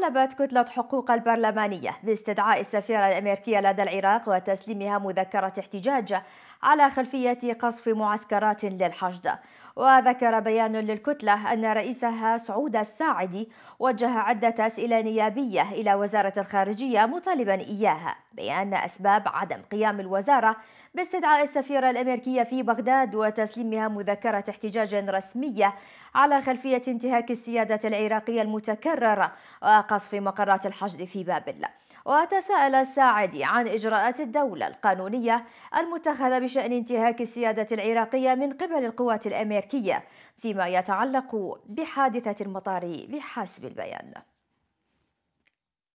طالبت كتلة حقوق البرلمانية باستدعاء السفيرة الأمريكية لدى العراق وتسليمها مذكرة احتجاج على خلفية قصف معسكرات للحشد وذكر بيان للكتلة أن رئيسها سعود الساعدي وجه عدة أسئلة نيابية إلى وزارة الخارجية مطالبا إياها بأن أسباب عدم قيام الوزارة باستدعاء السفيرة الأمريكية في بغداد وتسليمها مذكرة احتجاج رسمية على خلفية انتهاك السيادة العراقية المتكررة وقصف مقرات الحشد في بابل وتساءل الساعدي عن إجراءات الدولة القانونية المتخذة بشأن انتهاك السيادة العراقية من قبل القوات الأمريكية فيما يتعلق بحادثة المطار بحسب البيان